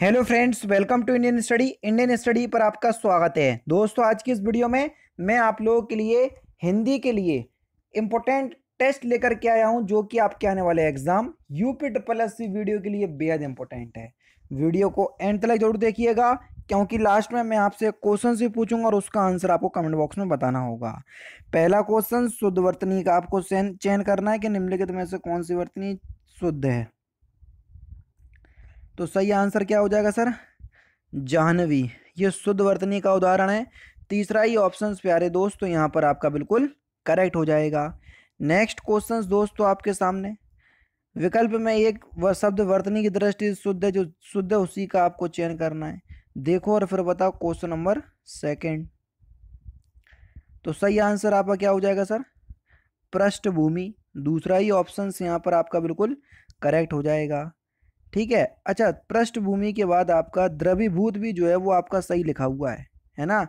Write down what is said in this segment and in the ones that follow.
hello friends welcome to Indian study Indian study पर आपका स्वागत है दोस्तों आज की इस वीडियो में मैं आप लोगों के लिए हिंदी के लिए इम्पोर्टेंट टेस्ट लेकर के आया हूं जो कि आपके आने वाले exam UP triple S C video के लिए बेहद इंपॉर्टेंट है वीडियो को एंड तक जरूर देखिएगा क्योंकि लास्ट में मैं आपसे क्वेश्चन भी पूछूंगा और उसका आंसर आपको कमेंट बॉक्स में बताना होगा पहला क्वेश्चन शुद्ध वर्तनी का आपको चयन करना है कि निम्नलिखित में से कौन सी वर्तनी शुद्ध है तो सही आंसर क्या हो जाएगा सर जाह्नवी ये शुद्ध वर्तनी का उदाहरण है तीसरा ही ऑप्शन प्यारे दोस्त तो यहाँ पर आपका बिल्कुल करेक्ट हो जाएगा नेक्स्ट क्वेश्चन दोस्तों आपके सामने विकल्प में एक वह शब्द वर्तनी की दृष्टि शुद्ध है जो शुद्ध है उसी का आपको चयन करना है देखो और फिर बताओ क्वेश्चन नंबर सेकंड तो सही आंसर आपका क्या हो जाएगा सर पृष्ठभूमि दूसरा ही ऑप्शन यहाँ पर आपका बिल्कुल करेक्ट हो जाएगा ठीक है अच्छा पृष्ठभूमि के बाद आपका द्रवीभूत भी जो है वो आपका सही लिखा हुआ है है ना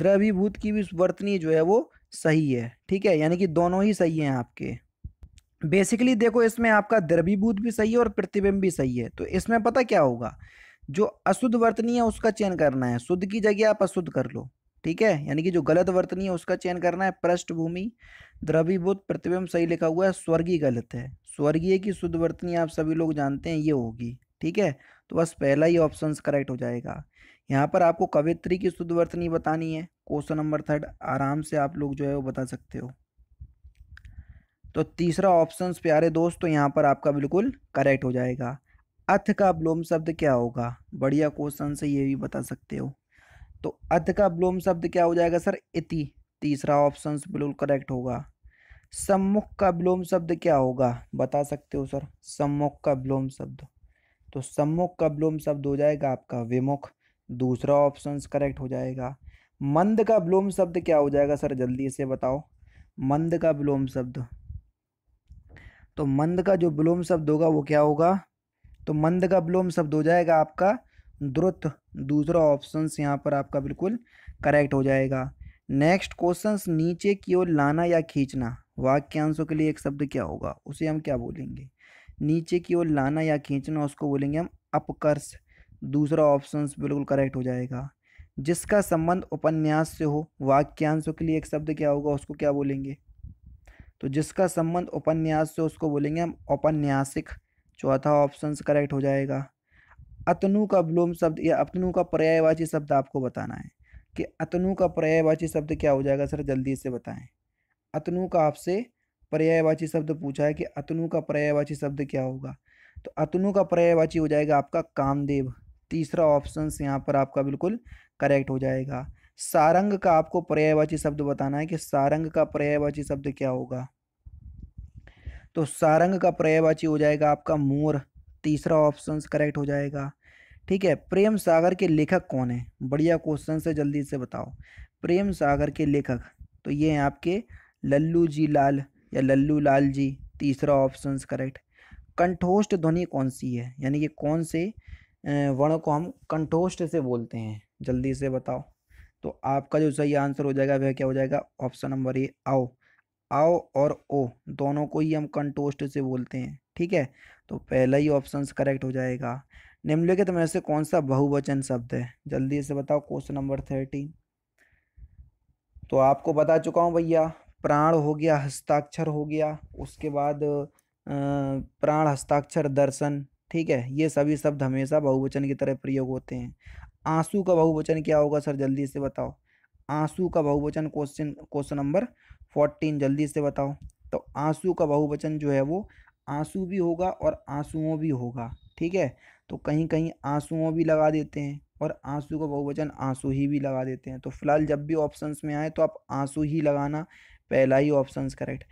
द्रवीभूत की भी वर्तनी जो है वो सही है ठीक है यानी कि दोनों ही सही हैं आपके बेसिकली देखो इसमें आपका द्रवीभूत भी सही है और प्रतिबिंब भी सही है तो इसमें पता क्या होगा जो अशुद्ध वर्तनी है उसका चयन करना है शुद्ध की जगह आप अशुद्ध कर लो ठीक है यानी कि जो गलत वर्तनी है उसका चयन करना है पृष्ठभूमि द्रवीभूत प्रतिबिंब सही लिखा हुआ है स्वर्गीय गलत है स्वर्गीय की शुद्ध वर्तनी आप सभी लोग जानते हैं ये होगी ठीक है तो बस पहला ही ऑप्शन करेक्ट हो जाएगा यहाँ पर आपको कवित्री की शुद्ध वर्तनी बतानी है क्वेश्चन नंबर थर्ड आराम से आप लोग जो है वो बता सकते हो तो तीसरा ऑप्शन प्यारे दोस्त तो यहाँ पर आपका बिल्कुल करेक्ट हो जाएगा अथ का ब्लोम शब्द क्या होगा बढ़िया क्वेश्चन से ये भी बता सकते हो तो अथ का ब्लोम शब्द क्या हो जाएगा सर इति तीसरा ऑप्शन बिल्कुल करेक्ट होगा सम्मुख का विलोम शब्द क्या होगा बता सकते हो सर सम्मुख का विलोम शब्द तो सम्मुख का विलोम शब्द हो जाएगा आपका विमुख दूसरा ऑप्शन करेक्ट हो जाएगा मंद का विलोम शब्द क्या हो जाएगा सर जल्दी से बताओ मंद का विलोम शब्द तो मंद का जो विलोम शब्द होगा वो क्या होगा तो मंद का विलोम शब्द हो जाएगा आपका द्रुत दूसरा ऑप्शन यहाँ पर आपका बिल्कुल करेक्ट हो जाएगा नेक्स्ट क्वेश्चन नीचे की ओर लाना या खींचना वाक्यांशों के लिए एक शब्द क्या होगा उसे हम क्या बोलेंगे नीचे की ओर लाना या खींचना उसको बोलेंगे हम अपकर्ष दूसरा ऑप्शन बिल्कुल करेक्ट हो जाएगा जिसका संबंध उपन्यास से हो वाक्यांशों के लिए एक शब्द क्या होगा उसको क्या बोलेंगे तो जिसका संबंध उपन्यास से उसको बोलेंगे हम औपन्यासिक चौथा ऑप्शन करेक्ट हो जाएगा अतनु का विलोम शब्द या अतनु का पर्यायवाची शब्द आपको बताना है कि अतनु का पर्यायवाची शब्द क्या हो जाएगा सर जल्दी से बताएं अतनु का आपसे पर्यायवाची शब्द पूछा है कि अतनु का पर्यायवाची शब्द क्या होगा तो अतनु का पर्यायवाची हो जाएगा आपका कामदेव तीसरा ऑप्शन यहाँ पर आपका बिल्कुल करेक्ट हो जाएगा सारंग का आपको पर्यायवाची शब्द बताना है कि सारंग का पर्यायवाची शब्द क्या होगा तो सारंग का पर्यायवाची हो जाएगा आपका मोर तीसरा ऑप्शन करेक्ट हो जाएगा ठीक है प्रेम सागर के लेखक कौन है बढ़िया क्वेश्चन से जल्दी से बताओ प्रेम सागर के लेखक तो ये हैं आपके लल्लू जी लाल या लल्लू लाल जी तीसरा ऑप्शन करेक्ट कंठोष्ठ ध्वनि कौन सी है यानी कि कौन से वर्ण को हम कंठोष्ठ से बोलते हैं जल्दी से बताओ तो आपका जो सही आंसर हो जाएगा वह क्या हो जाएगा ऑप्शन नंबर ए आओ आओ और ओ दोनों को ही हम कंठोष्ठ से बोलते हैं ठीक है तो पहला ही ऑप्शन करेक्ट हो जाएगा निम्नलिखित में से कौन सा बहुवचन शब्द है जल्दी से बताओ क्वेश्चन नंबर थर्टीन तो आपको बता चुका हूँ भैया प्राण हो गया हस्ताक्षर हो गया उसके बाद प्राण हस्ताक्षर दर्शन ठीक है ये सभी शब्द हमेशा बहुवचन की तरह प्रयोग होते हैं आंसू का बहुवचन क्या होगा सर जल्दी से बताओ आंसू का बहुवचन क्वेश्चन क्वेश्चन नंबर फोर्टीन जल्दी से बताओ तो आंसू का बहुवचन जो है वो आंसू भी होगा और आंसुओं भी होगा ठीक है तो कहीं कहीं आंसुओं भी लगा देते हैं और आंसू का बहुवचन आंसू ही भी लगा देते हैं तो फिलहाल जब भी ऑप्शंस में आए तो आप आंसू ही लगाना पहला ही option correct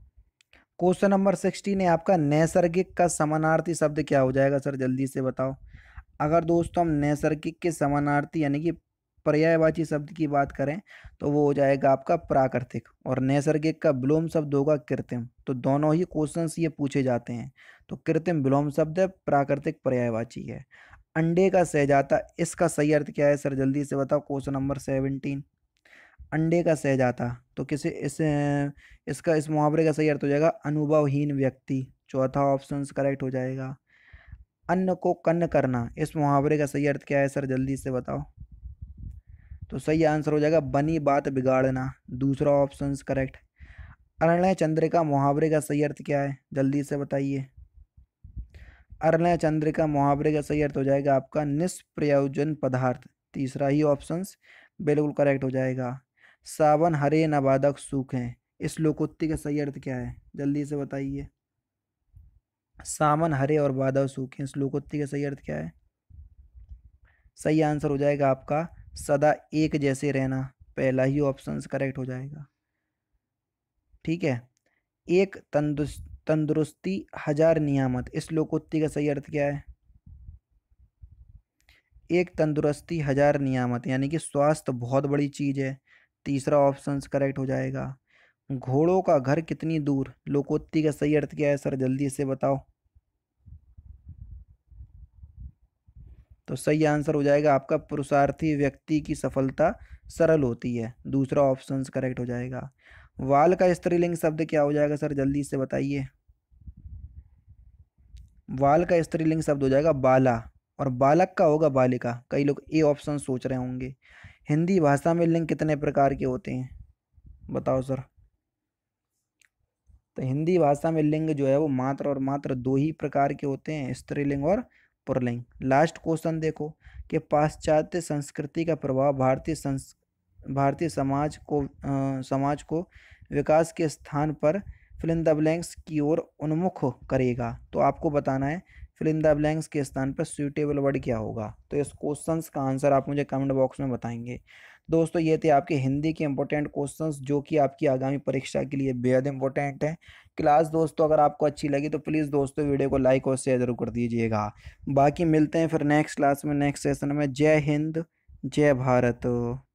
question number sixteen है आपका नैसर्गिक का समानार्थी शब्द क्या हो जाएगा सर जल्दी से बताओ अगर दोस्तों हम नैसर्गिक के समानार्थी यानी कि पर्यायवाची शब्द की बात करें तो वो हो जाएगा आपका प्राकृतिक और नैसर्गिक का विलोम शब्द होगा कृत्रिम तो दोनों ही क्वेश्चन ये पूछे जाते हैं तो कृत्रिम विलोम शब्द प्राकृतिक पर्यायवाची है अंडे का सहजाता इसका सही अर्थ क्या है सर जल्दी से बताओ क्वेश्चन नंबर सेवनटीन अंडे का सह जाता तो किसी इस इसका इस मुहावरे का सही अर्थ हो जाएगा अनुभवहीन व्यक्ति चौथा ऑप्शन करेक्ट हो जाएगा अन्न को कन्न करना इस मुहावरे का सही अर्थ क्या है सर जल्दी से बताओ तो सही आंसर हो जाएगा बनी बात बिगाड़ना दूसरा ऑप्शन करेक्ट अरणय चंद्रिका मुहावरे का सही अर्थ क्या है जल्दी से बताइए अरणय चंद्रिका मुहावरे का सही अर्थ हो जाएगा आपका निष्प्रयोजन पदार्थ तीसरा ही ऑप्शन बिल्कुल करेक्ट हो जाएगा सावन हरे नबादक सूख हैं इस लोकोत्ति का सही अर्थ क्या है जल्दी से बताइए सावन हरे और बादव सूखे इस लोकोत्ति का सही अर्थ क्या है सही आंसर हो जाएगा आपका सदा एक जैसे रहना पहला ही ऑप्शन करेक्ट हो जाएगा ठीक है एक तंदुरुस्त तंदुरुस्ती हजार नियामत इस लोकोत्ति का सही अर्थ क्या है एक तंदुरुस्ती हजार नियामत यानी कि स्वास्थ्य बहुत बड़ी चीज़ है तीसरा ऑप्शन करेक्ट हो जाएगा घोड़ों का घर कितनी दूर लोकोत्ती का सही अर्थ क्या है सर जल्दी से बताओ तो सही आंसर हो जाएगा आपका पुरुषार्थी व्यक्ति की सफलता सरल होती है दूसरा ऑप्शन करेक्ट हो जाएगा वाल का स्त्रीलिंग शब्द क्या हो जाएगा सर जल्दी से बताइए वाल का स्त्रीलिंग शब्द हो जाएगा बाला और बालक का होगा बालिका कई लोग ए ऑप्शन सोच रहे होंगे हिंदी भाषा में लिंग कितने प्रकार के होते हैं बताओ सर तो हिंदी भाषा में लिंग जो है वो मात्र और मात्र दो ही प्रकार के होते हैं स्त्रीलिंग और पुरलिंग लास्ट क्वेश्चन देखो कि पाश्चात्य संस्कृति का प्रभाव भारतीय संस भारतीय समाज को आ, समाज को विकास के स्थान पर फिलिंदा ब्लैंक्स की ओर उन्मुख करेगा तो आपको बताना है फिल द ब्लैंक्स के स्थान पर सूटेबल वर्ड क्या होगा तो इस क्वेश्चंस का आंसर आप मुझे कमेंट बॉक्स में बताएंगे दोस्तों ये थे आपके हिंदी के इंपॉर्टेंट क्वेश्चंस जो कि आपकी आगामी परीक्षा के लिए बेहद इंपॉर्टेंट हैं क्लास दोस्तों अगर आपको अच्छी लगी तो प्लीज़ दोस्तों वीडियो को लाइक और शेयर जरूर कर दीजिएगा बाकी मिलते हैं फिर नेक्स्ट क्लास में नेक्स्ट सेशन में जय हिंद जय भारत